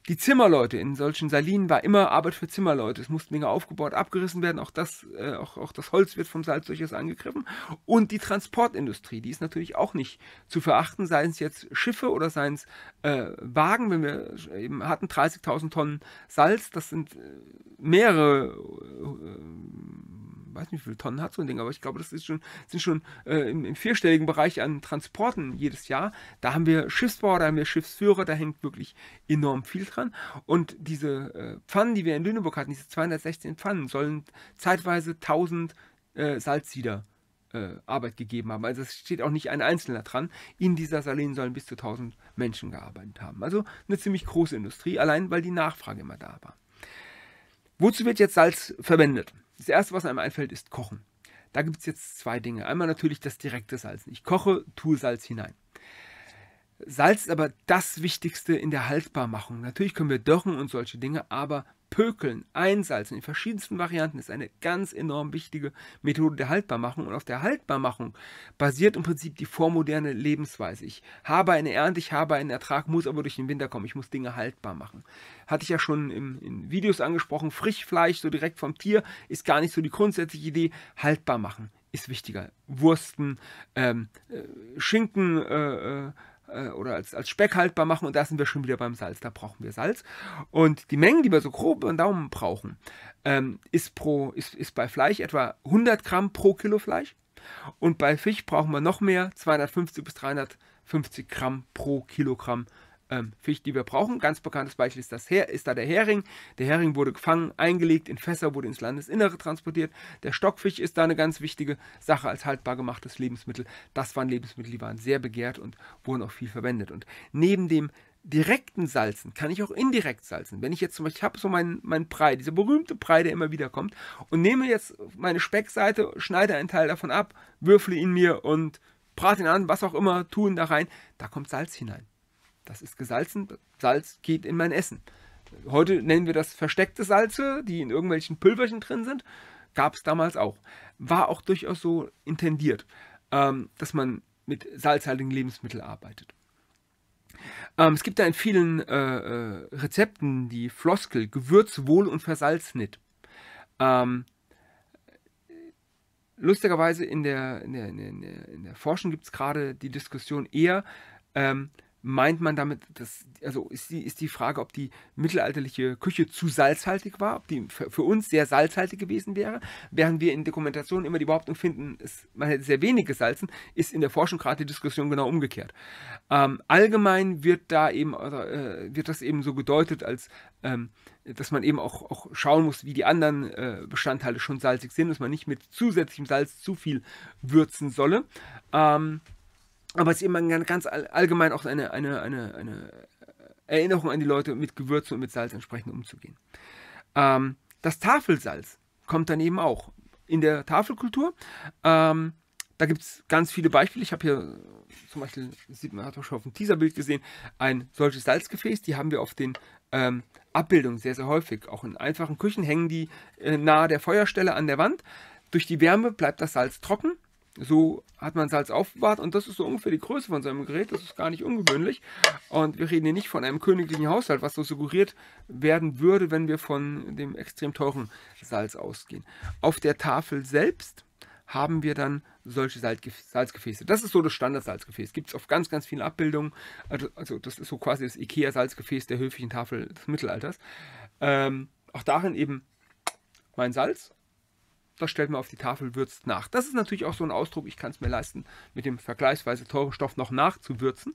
die Zimmerleute in solchen Salinen war immer Arbeit für Zimmerleute. Es mussten Dinge aufgebaut, abgerissen werden. Auch das, äh, auch, auch das Holz wird vom Salz durchaus angegriffen. Und die Transportindustrie, die ist natürlich auch nicht zu verachten, seien es jetzt Schiffe oder seien es äh, Wagen. Wenn wir eben hatten 30.000 Tonnen Salz, das sind äh, mehrere äh, weiß nicht, wie viele Tonnen hat so ein Ding, aber ich glaube, das ist schon, sind schon äh, im, im, vierstelligen Bereich an Transporten jedes Jahr. Da haben wir Schiffsbauer, da haben wir Schiffsführer, da hängt wirklich enorm viel dran. Und diese äh, Pfannen, die wir in Lüneburg hatten, diese 216 Pfannen, sollen zeitweise 1000 äh, Salzsieder äh, Arbeit gegeben haben. Also es steht auch nicht ein Einzelner dran. In dieser Salin sollen bis zu 1000 Menschen gearbeitet haben. Also eine ziemlich große Industrie, allein weil die Nachfrage immer da war. Wozu wird jetzt Salz verwendet? Das erste, was einem einfällt, ist Kochen. Da gibt es jetzt zwei Dinge. Einmal natürlich das direkte Salzen. Ich koche, tue Salz hinein. Salz ist aber das Wichtigste in der Haltbarmachung. Natürlich können wir dörren und solche Dinge, aber Pökeln, Einsalzen in verschiedensten Varianten ist eine ganz enorm wichtige Methode der Haltbarmachung. Und auf der Haltbarmachung basiert im Prinzip die vormoderne Lebensweise. Ich habe eine Ernte, ich habe einen Ertrag, muss aber durch den Winter kommen. Ich muss Dinge haltbar machen. Hatte ich ja schon im, in Videos angesprochen. Frischfleisch, so direkt vom Tier, ist gar nicht so die grundsätzliche Idee. Haltbar machen ist wichtiger. Wursten, ähm, äh, Schinken, äh, äh äh, oder als, als Speck haltbar machen. Und da sind wir schon wieder beim Salz. Da brauchen wir Salz. Und die Mengen, die wir so grob über Daumen brauchen, ähm, ist, pro, ist, ist bei Fleisch etwa 100 Gramm pro Kilo Fleisch. Und bei Fisch brauchen wir noch mehr, 250 bis 350 Gramm pro Kilogramm Fleisch ähm, Fisch, die wir brauchen. Ganz bekanntes Beispiel ist, das Her ist da der Hering. Der Hering wurde gefangen, eingelegt, in Fässer wurde ins Landesinnere transportiert. Der Stockfisch ist da eine ganz wichtige Sache als haltbar gemachtes Lebensmittel. Das waren Lebensmittel, die waren sehr begehrt und wurden auch viel verwendet. Und neben dem direkten Salzen kann ich auch indirekt salzen. Wenn ich jetzt zum Beispiel, ich habe so meinen, meinen Brei, dieser berühmte Brei, der immer wieder kommt, und nehme jetzt meine Speckseite, schneide einen Teil davon ab, würfle ihn mir und brate ihn an, was auch immer, tun da rein, da kommt Salz hinein. Das ist gesalzen. Salz geht in mein Essen. Heute nennen wir das versteckte Salze, die in irgendwelchen Pülverchen drin sind. Gab es damals auch. War auch durchaus so intendiert, ähm, dass man mit salzhaltigen Lebensmitteln arbeitet. Ähm, es gibt da in vielen äh, äh Rezepten die Floskel Gewürz wohl und versalz nicht. Ähm, lustigerweise in der, in der, in der, in der Forschung gibt es gerade die Diskussion eher, ähm, meint man damit, dass, also ist die, ist die Frage, ob die mittelalterliche Küche zu salzhaltig war, ob die für, für uns sehr salzhaltig gewesen wäre, während wir in Dokumentationen immer die Behauptung finden, es, man hätte sehr wenig gesalzen, ist in der Forschung gerade die Diskussion genau umgekehrt. Ähm, allgemein wird da eben, äh, wird das eben so gedeutet, als ähm, dass man eben auch, auch schauen muss, wie die anderen äh, Bestandteile schon salzig sind, dass man nicht mit zusätzlichem Salz zu viel würzen solle. Ähm, aber es ist eben ganz allgemein auch eine, eine, eine, eine äh, Erinnerung an die Leute, mit Gewürzen und mit Salz entsprechend umzugehen. Ähm, das Tafelsalz kommt dann eben auch in der Tafelkultur. Ähm, da gibt es ganz viele Beispiele. Ich habe hier zum Beispiel, sieht man, hat auch schon auf dem Teaserbild gesehen, ein solches Salzgefäß. Die haben wir auf den ähm, Abbildungen sehr, sehr häufig. Auch in einfachen Küchen hängen die äh, nahe der Feuerstelle an der Wand. Durch die Wärme bleibt das Salz trocken so hat man Salz halt aufbewahrt und das ist so ungefähr die Größe von so einem Gerät. Das ist gar nicht ungewöhnlich. Und wir reden hier nicht von einem königlichen Haushalt, was so suggeriert werden würde, wenn wir von dem extrem teuren Salz ausgehen. Auf der Tafel selbst haben wir dann solche Salzgefäße. Das ist so das Standard-Salzgefäß. Gibt es auf ganz, ganz vielen Abbildungen. Also, also, das ist so quasi das IKEA-Salzgefäß der höflichen Tafel des Mittelalters. Ähm, auch darin eben mein Salz das stellt man auf die Tafel, würzt nach. Das ist natürlich auch so ein Ausdruck, ich kann es mir leisten, mit dem vergleichsweise teuren Stoff noch nachzuwürzen.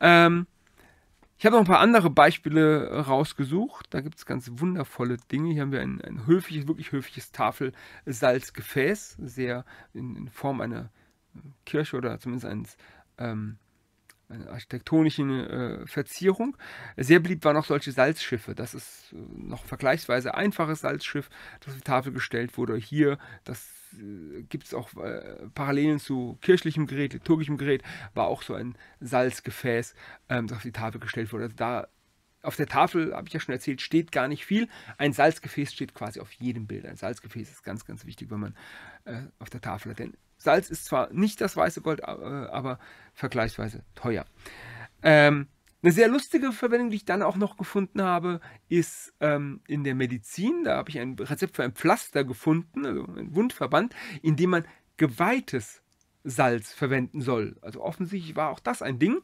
Ähm, ich habe noch ein paar andere Beispiele rausgesucht. Da gibt es ganz wundervolle Dinge. Hier haben wir ein, ein höfliches, wirklich höfliches Tafelsalzgefäß, sehr in, in Form einer Kirsche oder zumindest eines ähm, äh, architektonischen äh, Verzierung. Sehr beliebt waren auch solche Salzschiffe. Das ist äh, noch vergleichsweise einfaches Salzschiff, das auf die Tafel gestellt wurde. Hier, das äh, gibt es auch äh, Parallelen zu kirchlichem Gerät, liturgischem Gerät, war auch so ein Salzgefäß, ähm, das auf die Tafel gestellt wurde. Also da auf der Tafel, habe ich ja schon erzählt, steht gar nicht viel. Ein Salzgefäß steht quasi auf jedem Bild. Ein Salzgefäß ist ganz, ganz wichtig, wenn man äh, auf der Tafel hat. Denn Salz ist zwar nicht das weiße Gold, äh, aber vergleichsweise teuer. Ähm, eine sehr lustige Verwendung, die ich dann auch noch gefunden habe, ist ähm, in der Medizin. Da habe ich ein Rezept für ein Pflaster gefunden, also ein Wundverband, in dem man geweihtes Salz verwenden soll. Also offensichtlich war auch das ein Ding.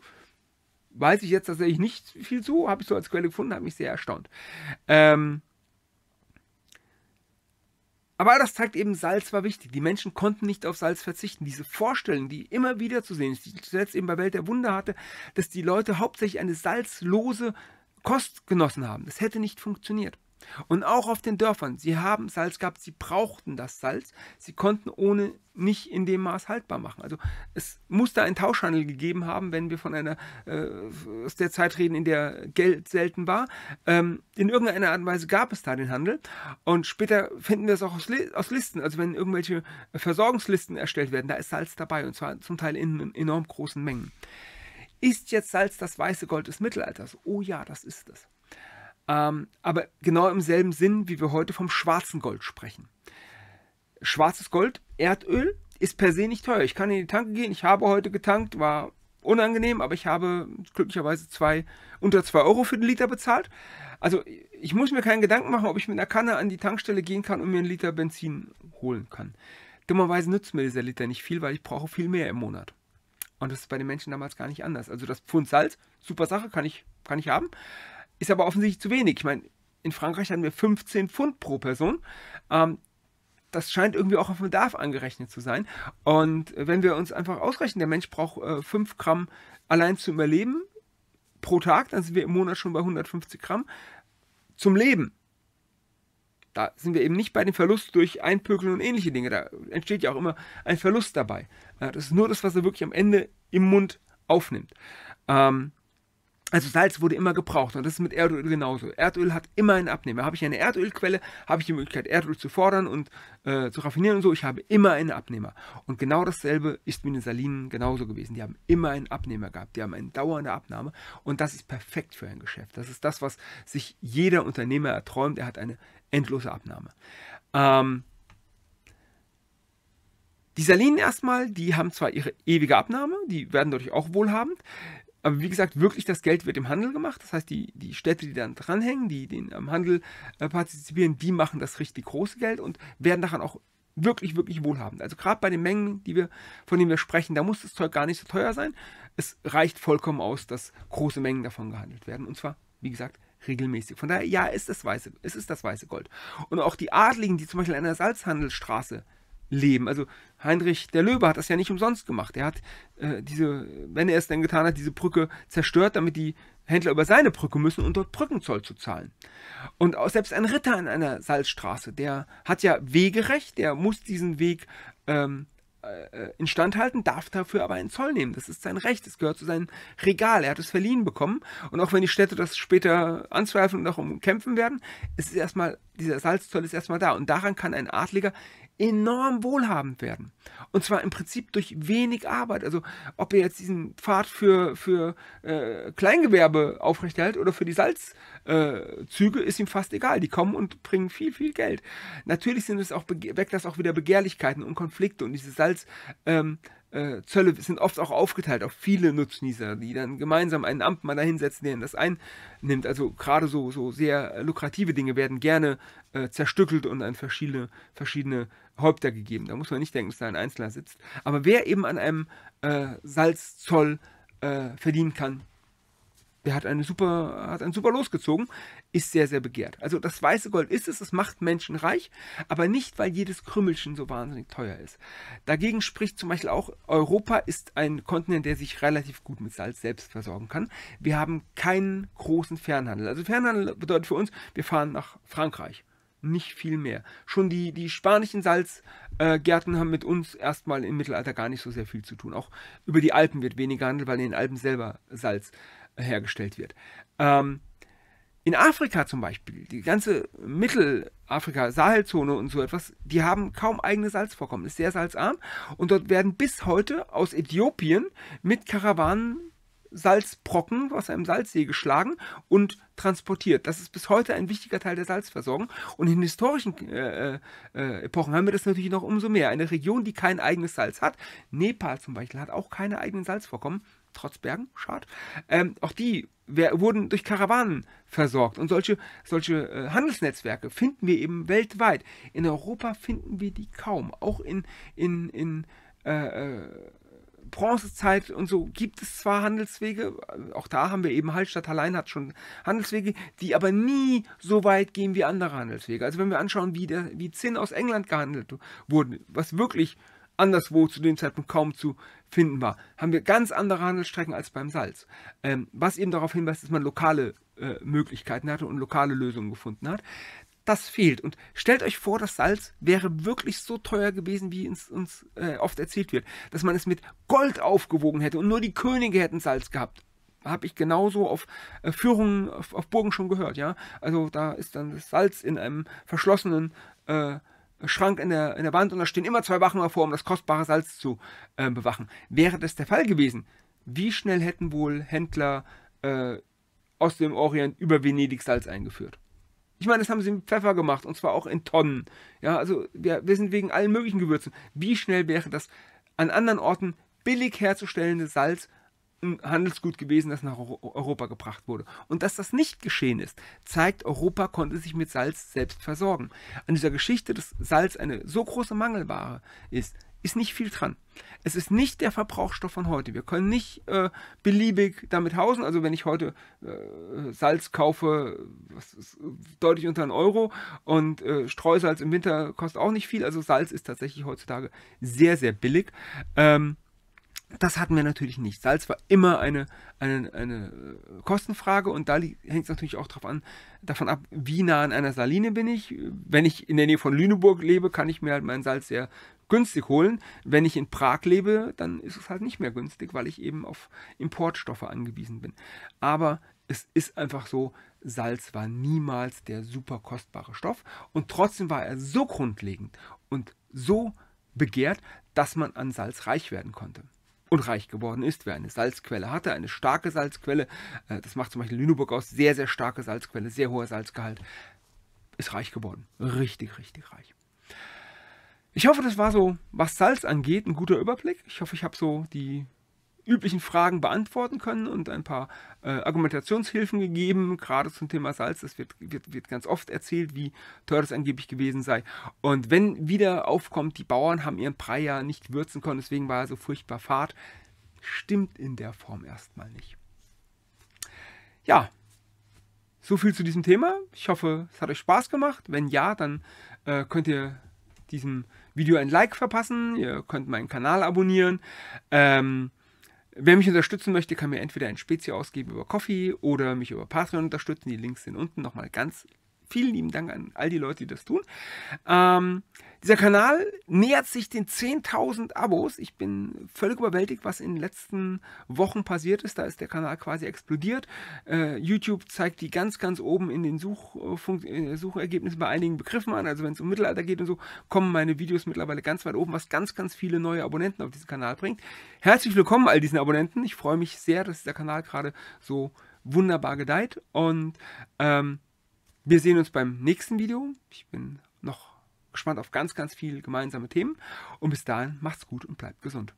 Weiß ich jetzt tatsächlich nicht viel zu, habe ich so als Quelle gefunden, habe mich sehr erstaunt. Ähm, aber das zeigt eben, Salz war wichtig. Die Menschen konnten nicht auf Salz verzichten. Diese Vorstellung, die immer wieder zu sehen ist, die ich zuletzt eben bei Welt der Wunder hatte, dass die Leute hauptsächlich eine salzlose Kost genossen haben. Das hätte nicht funktioniert. Und auch auf den Dörfern, sie haben Salz gehabt, sie brauchten das Salz, sie konnten ohne nicht in dem Maß haltbar machen. Also es muss da einen Tauschhandel gegeben haben, wenn wir von einer, äh, aus der Zeit reden, in der Geld selten war. Ähm, in irgendeiner Art und Weise gab es da den Handel. Und später finden wir es auch aus, aus, Listen, also wenn irgendwelche Versorgungslisten erstellt werden, da ist Salz dabei und zwar zum Teil in enorm großen Mengen. Ist jetzt Salz das weiße Gold des Mittelalters? Oh ja, das ist es. Ähm, aber genau im selben Sinn, wie wir heute vom schwarzen Gold sprechen. Schwarzes Gold, Erdöl, ist per se nicht teuer. Ich kann in die Tanke gehen, ich habe heute getankt, war unangenehm, aber ich habe glücklicherweise zwei, unter 2 Euro für den Liter bezahlt. Also ich muss mir keinen Gedanken machen, ob ich mit einer Kanne an die Tankstelle gehen kann und mir einen Liter Benzin holen kann. Dummerweise nützt mir dieser Liter nicht viel, weil ich brauche viel mehr im Monat. Und das ist bei den Menschen damals gar nicht anders. Also das Pfund Salz, super Sache, kann ich, kann ich haben. Ist aber offensichtlich zu wenig. Ich meine, in Frankreich hatten wir 15 Pfund pro Person. Ähm, das scheint irgendwie auch auf Bedarf angerechnet zu sein. Und wenn wir uns einfach ausrechnen, der Mensch braucht äh, 5 Gramm allein zum Überleben pro Tag, dann sind wir im Monat schon bei 150 Gramm zum Leben. Da sind wir eben nicht bei dem Verlust durch Einpökeln und ähnliche Dinge. Da entsteht ja auch immer ein Verlust dabei. Äh, das ist nur das, was er wirklich am Ende im Mund aufnimmt. Ähm, also Salz wurde immer gebraucht und das ist mit Erdöl genauso. Erdöl hat immer einen Abnehmer. Habe ich eine Erdölquelle, habe ich die Möglichkeit, Erdöl zu fordern und äh, zu raffinieren und so. Ich habe immer einen Abnehmer. Und genau dasselbe ist mit den Salinen genauso gewesen. Die haben immer einen Abnehmer gehabt. Die haben eine dauernde Abnahme und das ist perfekt für ein Geschäft. Das ist das, was sich jeder Unternehmer erträumt. Er hat eine endlose Abnahme. Ähm, die Salinen erstmal, die haben zwar ihre ewige Abnahme, die werden dadurch auch wohlhabend. Aber wie gesagt, wirklich das Geld wird im Handel gemacht. Das heißt, die, die Städte, die dann dranhängen, die, die am Handel äh, partizipieren, die machen das richtig große Geld und werden daran auch wirklich, wirklich wohlhabend. Also gerade bei den Mengen, die wir, von denen wir sprechen, da muss das Zeug gar nicht so teuer sein. Es reicht vollkommen aus, dass große Mengen davon gehandelt werden. Und zwar, wie gesagt, regelmäßig. Von daher, ja, ist das weiße, es ist das weiße Gold. Und auch die Adligen, die zum Beispiel an der Salzhandelsstraße leben. Also Heinrich der Löwe hat das ja nicht umsonst gemacht. Er hat äh, diese, wenn er es denn getan hat, diese Brücke zerstört, damit die Händler über seine Brücke müssen um dort Brückenzoll zu zahlen. Und auch selbst ein Ritter an einer Salzstraße, der hat ja Wegerecht, der muss diesen Weg ähm, äh, instand halten, darf dafür aber einen Zoll nehmen. Das ist sein Recht, es gehört zu seinem Regal. Er hat es verliehen bekommen. Und auch wenn die Städte das später anzweifeln und darum kämpfen werden, es ist erstmal, dieser Salzzoll ist erstmal da. Und daran kann ein Adliger enorm wohlhabend werden. Und zwar im Prinzip durch wenig Arbeit. Also ob ihr jetzt diesen Pfad für, für äh, Kleingewerbe aufrechterhält oder für die Salzzüge, äh, ist ihm fast egal. Die kommen und bringen viel, viel Geld. Natürlich sind es auch, weckt das auch wieder Begehrlichkeiten und Konflikte und diese Salz... Ähm, äh, Zölle sind oft auch aufgeteilt auf viele Nutznießer, die dann gemeinsam einen Amtmann dahinsetzen, der das einnimmt. Also gerade so, so sehr lukrative Dinge werden gerne äh, zerstückelt und an verschiedene, verschiedene Häupter gegeben. Da muss man nicht denken, dass da ein Einzelner sitzt. Aber wer eben an einem äh, Salzzoll äh, verdienen kann, der hat, eine super, hat einen super losgezogen, ist sehr, sehr begehrt. Also das weiße Gold ist es, es macht Menschen reich, aber nicht, weil jedes Krümmelchen so wahnsinnig teuer ist. Dagegen spricht zum Beispiel auch, Europa ist ein Kontinent, der sich relativ gut mit Salz selbst versorgen kann. Wir haben keinen großen Fernhandel. Also Fernhandel bedeutet für uns, wir fahren nach Frankreich nicht viel mehr. Schon die, die spanischen Salzgärten äh, haben mit uns erstmal im Mittelalter gar nicht so sehr viel zu tun. Auch über die Alpen wird weniger handelt, weil in den Alpen selber Salz äh, hergestellt wird. Ähm, in Afrika zum Beispiel, die ganze Mittelafrika, Sahelzone und so etwas, die haben kaum eigene Salzvorkommen, ist sehr salzarm und dort werden bis heute aus Äthiopien mit Karawanen Salzbrocken aus einem Salzsee geschlagen und transportiert. Das ist bis heute ein wichtiger Teil der Salzversorgung. Und in historischen äh, äh, Epochen haben wir das natürlich noch umso mehr. Eine Region, die kein eigenes Salz hat, Nepal zum Beispiel, hat auch keine eigenen Salzvorkommen, trotz Bergen, schad. Ähm, auch die wer, wurden durch Karawanen versorgt. Und solche, solche äh, Handelsnetzwerke finden wir eben weltweit. In Europa finden wir die kaum. Auch in, in, in äh, äh Bronzezeit und so gibt es zwar Handelswege, auch da haben wir eben Hallstatt allein hat schon Handelswege, die aber nie so weit gehen wie andere Handelswege. Also wenn wir anschauen, wie, der, wie Zinn aus England gehandelt wurde, was wirklich anderswo zu dem Zeitpunkt kaum zu finden war, haben wir ganz andere Handelsstrecken als beim Salz. Ähm, was eben darauf hinweist, dass man lokale äh, Möglichkeiten hatte und lokale Lösungen gefunden hat das fehlt. Und stellt euch vor, das Salz wäre wirklich so teuer gewesen, wie uns, uns äh, oft erzählt wird, dass man es mit Gold aufgewogen hätte und nur die Könige hätten Salz gehabt. Habe ich genauso auf äh, Führungen, auf, auf, Burgen schon gehört, ja. Also da ist dann das Salz in einem verschlossenen äh, Schrank in der, in der Wand und da stehen immer zwei Wachen davor, um das kostbare Salz zu äh, bewachen. Wäre das der Fall gewesen, wie schnell hätten wohl Händler äh, aus dem Orient über Venedig Salz eingeführt? Ich meine, das haben sie mit Pfeffer gemacht und zwar auch in Tonnen. Ja, also wir, wir sind wegen allen möglichen Gewürzen. Wie schnell wäre das an anderen Orten billig herzustellende Salz ein Handelsgut gewesen, das nach Europa gebracht wurde. Und dass das nicht geschehen ist, zeigt, Europa konnte sich mit Salz selbst versorgen. An dieser Geschichte, dass Salz eine so große Mangelware ist, ist nicht viel dran. Es ist nicht der Verbrauchsstoff von heute. Wir können nicht äh, beliebig damit hausen. Also wenn ich heute äh, Salz kaufe, was ist deutlich unter einen Euro und äh, Streusalz im Winter kostet auch nicht viel. Also Salz ist tatsächlich heutzutage sehr, sehr billig. Ähm, das hatten wir natürlich nicht. Salz war immer eine, eine, eine Kostenfrage und da hängt es natürlich auch drauf an, davon ab, wie nah an einer Saline bin ich. Wenn ich in der Nähe von Lüneburg lebe, kann ich mir halt mein Salz sehr günstig holen. Wenn ich in Prag lebe, dann ist es halt nicht mehr günstig, weil ich eben auf Importstoffe angewiesen bin. Aber es ist einfach so, Salz war niemals der super kostbare Stoff und trotzdem war er so grundlegend und so begehrt, dass man an Salz reich werden konnte und reich geworden ist. Wer eine Salzquelle hatte, eine starke Salzquelle, äh, das macht zum Beispiel Lüneburg aus, sehr, sehr starke Salzquelle, sehr hoher Salzgehalt, ist reich geworden. Richtig, richtig reich. Ich hoffe, das war so, was Salz angeht, ein guter Überblick. Ich hoffe, ich habe so die üblichen Fragen beantworten können und ein paar äh, Argumentationshilfen gegeben, gerade zum Thema Salz. Das wird, wird, wird ganz oft erzählt, wie teuer das angeblich gewesen sei. Und wenn wieder aufkommt, die Bauern haben ihren Brei ja nicht würzen können, deswegen war er so furchtbar fad, stimmt in der Form erstmal nicht. Ja, so viel zu diesem Thema. Ich hoffe, es hat euch Spaß gemacht. Wenn ja, dann äh, könnt ihr diesem Video ein Like verpassen, ihr könnt meinen Kanal abonnieren. Ähm, wer mich unterstützen möchte, kann mir entweder ein Spezi ausgeben über Coffee oder mich über Patreon unterstützen. Die Links sind unten nochmal ganz Vielen lieben Dank an all die Leute, die das tun. Ähm, dieser Kanal nähert sich den 10.000 Abos. Ich bin völlig überwältigt, was in den letzten Wochen passiert ist. Da ist der Kanal quasi explodiert. Äh, YouTube zeigt die ganz, ganz oben in den Such, äh, äh, Suchergebnissen bei einigen Begriffen an. Also wenn es um Mittelalter geht und so, kommen meine Videos mittlerweile ganz weit oben, was ganz, ganz viele neue Abonnenten auf diesen Kanal bringt. Herzlich willkommen all diesen Abonnenten. Ich freue mich sehr, dass dieser Kanal gerade so wunderbar gedeiht. Und ähm, wir sehen uns beim nächsten Video. Ich bin noch gespannt auf ganz, ganz viele gemeinsame Themen. Und bis dahin, macht's gut und bleibt gesund.